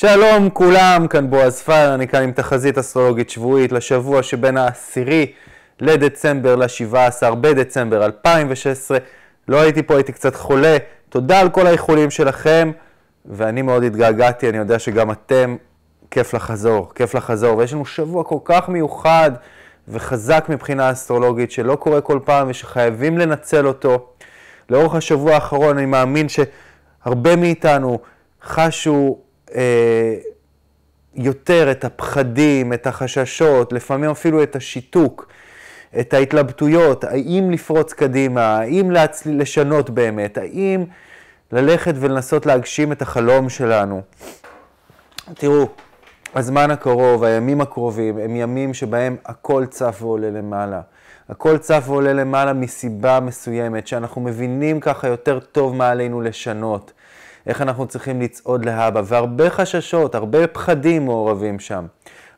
שלום כולם, כאן בועז פאר, אני כאן עם תחזית אסטרולוגית שבועית לשבוע שבין ה-10 לדצמבר ל-17 בדצמבר 2016. לא הייתי פה, הייתי קצת חולה, תודה על כל האיחולים שלכם, ואני מאוד התגעגעתי, אני יודע שגם אתם, כיף לחזור, כיף לחזור, ויש לנו שבוע כל כך מיוחד וחזק מבחינה אסטרולוגית, שלא קורה כל פעם ושחייבים לנצל אותו. לאורך השבוע האחרון אני מאמין שהרבה מאיתנו חשו אה, יותר את הפחדים, את החששות, לפעמים אפילו את השיתוק, את ההתלבטויות, האם לפרוץ קדימה, האם להצל... לשנות באמת, האם ללכת ולנסות להגשים את החלום שלנו. תראו, הזמן הקרוב, הימים הקרובים, הם ימים שבהם הכל צף ועולה למעלה. הכל צף ועולה למעלה מסיבה מסוימת, שאנחנו מבינים ככה יותר טוב מה עלינו לשנות. איך אנחנו צריכים לצעוד להבא, והרבה חששות, הרבה פחדים מעורבים שם.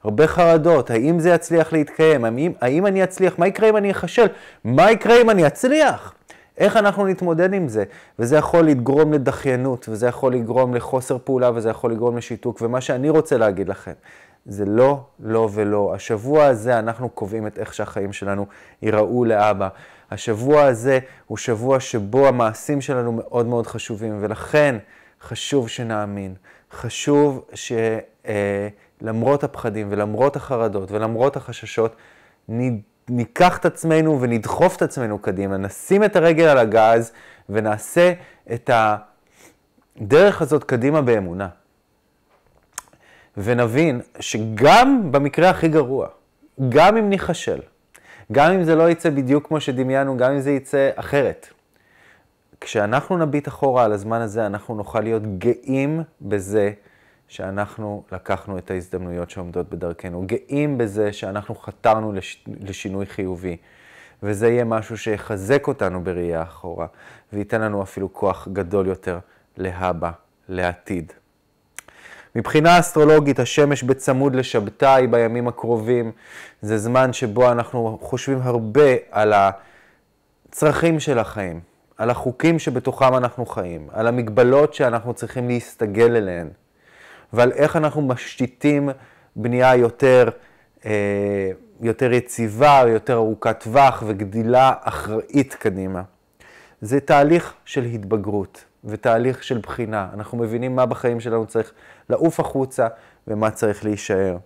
הרבה חרדות, האם זה יצליח להתקיים, האם, האם אני אצליח, מה יקרה אם אני אחשל, מה יקרה אם אני אצליח? איך אנחנו נתמודד עם זה? וזה יכול לגרום לדחיינות, וזה יכול לגרום לחוסר פעולה, וזה יכול לגרום לשיתוק. ומה שאני רוצה להגיד לכם, זה לא, לא ולא. השבוע הזה אנחנו קובעים את איך שהחיים שלנו ייראו לאבא. השבוע הזה הוא שבוע שבו המעשים שלנו מאוד מאוד חשובים, ולכן... חשוב שנאמין, חשוב שלמרות אה, הפחדים ולמרות החרדות ולמרות החששות, ניקח את עצמנו ונדחוף את עצמנו קדימה, נשים את הרגל על הגז ונעשה את הדרך הזאת קדימה באמונה. ונבין שגם במקרה הכי גרוע, גם אם ניכשל, גם אם זה לא יצא בדיוק כמו שדמיינו, גם אם זה יצא אחרת, כשאנחנו נביט אחורה על הזמן הזה, אנחנו נוכל להיות גאים בזה שאנחנו לקחנו את ההזדמנויות שעומדות בדרכנו, גאים בזה שאנחנו חתרנו לש... לשינוי חיובי. וזה יהיה משהו שיחזק אותנו בראייה אחורה, וייתן לנו אפילו כוח גדול יותר להבא, לעתיד. מבחינה אסטרולוגית, השמש בצמוד לשבתאי בימים הקרובים, זה זמן שבו אנחנו חושבים הרבה על הצרכים של החיים, על החוקים שבתוכם אנחנו חיים, על המגבלות שאנחנו צריכים להסתגל אליהן, ועל איך אנחנו משתיתים בנייה יותר, אה, יותר יציבה, יותר ארוכת טווח וגדילה אחראית קדימה. זה תהליך של התבגרות ותהליך של בחינה. אנחנו מבינים מה בחיים שלנו צריך לעוף החוצה ומה צריך להישאר.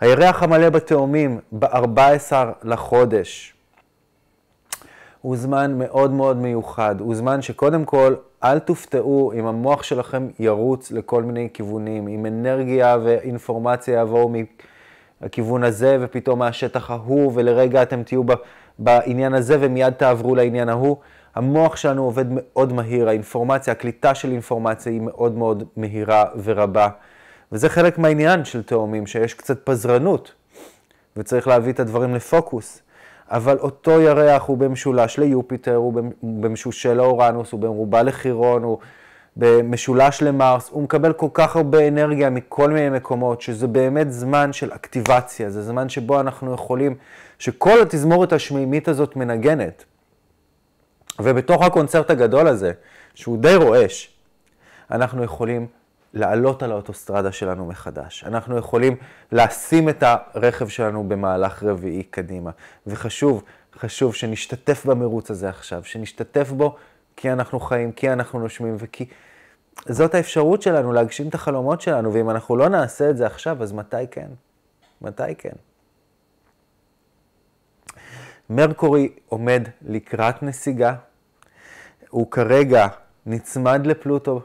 הירח המלא בתאומים, ב-14 לחודש. הוא זמן מאוד מאוד מיוחד. הוא זמן שקודם כל, אל תופתעו אם המוח שלכם ירוץ לכל מיני כיוונים, אם אנרגיה ואינפורמציה יבואו מהכיוון הזה ופתאום מהשטח ההוא, ולרגע אתם תהיו ב... בעניין הזה ומיד תעברו לעניין ההוא. המוח שלנו עובד מאוד מהיר, האינפורמציה, הקליטה של אינפורמציה היא מאוד מאוד מהירה ורבה. וזה חלק מהעניין של תאומים, שיש קצת פזרנות, וצריך להביא את הדברים לפוקוס. אבל אותו ירח הוא במשולש ליופיטר, הוא במשושל לאורנוס, הוא במרובה לחירון, הוא במשולש למרס, הוא מקבל כל כך הרבה אנרגיה מכל מיני מקומות, שזה באמת זמן של אקטיבציה, זה זמן שבו אנחנו יכולים, שכל התזמורת השמימית הזאת מנגנת. ובתוך הקונצרט הגדול הזה, שהוא די רועש, אנחנו יכולים לעלות על האוטוסטרדה שלנו מחדש. אנחנו יכולים לשים את הרכב שלנו במהלך רביעי קדימה. וחשוב, חשוב שנשתתף במרוץ הזה עכשיו, שנשתתף בו כי אנחנו חיים, כי אנחנו נושמים וכי... זאת האפשרות שלנו להגשים את החלומות שלנו, ואם אנחנו לא נעשה את זה עכשיו, אז מתי כן? מתי כן? מרקורי עומד לקראת נסיגה, הוא כרגע נצמד לפלוטו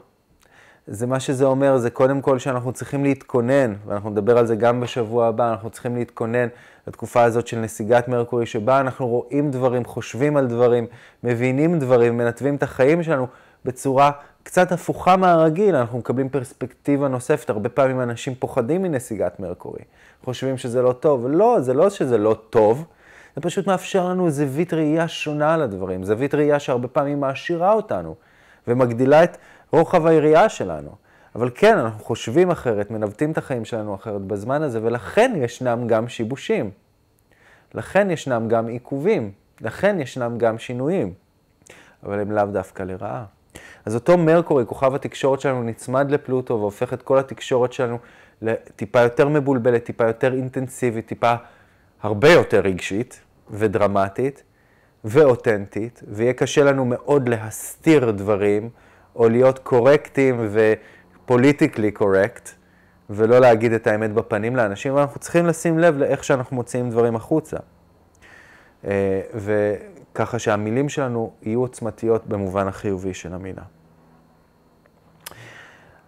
זה מה שזה אומר, זה קודם כל שאנחנו צריכים להתכונן, ואנחנו נדבר על זה גם בשבוע הבא, אנחנו צריכים להתכונן לתקופה הזאת של נסיגת מרקורי, שבה אנחנו רואים דברים, חושבים על דברים, מבינים דברים, מנתבים את החיים שלנו בצורה קצת הפוכה מהרגיל, אנחנו מקבלים פרספקטיבה נוספת, הרבה פעמים אנשים פוחדים מנסיגת מרקורי, חושבים שזה לא טוב, לא, זה לא שזה לא טוב. זה פשוט מאפשר לנו זווית ראייה שונה על הדברים, זווית ראייה שהרבה פעמים מעשירה אותנו ומגדילה את רוחב היריעה שלנו. אבל כן, אנחנו חושבים אחרת, מנווטים את החיים שלנו אחרת בזמן הזה, ולכן ישנם גם שיבושים. לכן ישנם גם עיכובים. לכן ישנם גם שינויים. אבל הם לאו דווקא לרעה. אז אותו מרקורי, כוכב התקשורת שלנו, נצמד לפלוטו והופך את כל התקשורת שלנו לטיפה יותר מבולבלת, טיפה יותר אינטנסיבית, טיפה הרבה יותר רגשית ודרמטית ואותנטית, ויהיה קשה לנו מאוד להסתיר דברים. או להיות קורקטים ופוליטיקלי קורקט, ולא להגיד את האמת בפנים לאנשים, ואנחנו צריכים לשים לב לאיך שאנחנו מוציאים דברים החוצה. אה, וככה שהמילים שלנו יהיו עוצמתיות במובן החיובי של המילה.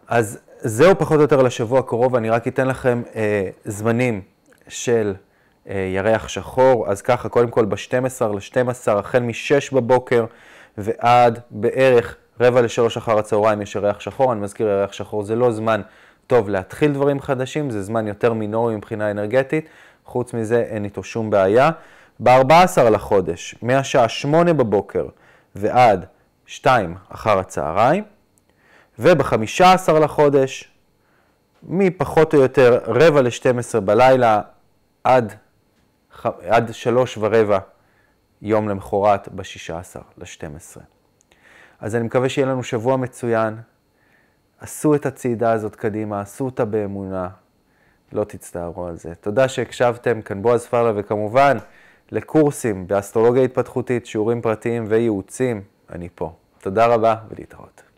אז זהו פחות או יותר לשבוע הקרוב, אני רק אתן לכם אה, זמנים של אה, ירח שחור, אז ככה, קודם כל ב-12 ל-12, החל מ-6 בבוקר ועד בערך רבע לשלוש אחר הצהריים יש ירח שחור, אני מזכיר, ירח שחור זה לא זמן טוב להתחיל דברים חדשים, זה זמן יותר מינורי מבחינה אנרגטית, חוץ מזה אין איתו שום בעיה. ב-14 לחודש, מהשעה 8 בבוקר ועד 2 אחר הצהריים, וב-15 לחודש, מפחות או יותר רבע ל-12 בלילה עד, עד 3 ורבע יום למחרת ב-16 ל-12. אז אני מקווה שיהיה לנו שבוע מצוין. עשו את הצעידה הזאת קדימה, עשו אותה באמונה. לא תצטערו על זה. תודה שהקשבתם, כאן בועז פרלה, וכמובן, לקורסים באסטרולוגיה התפתחותית, שיעורים פרטיים וייעוצים, אני פה. תודה רבה ולהתראות.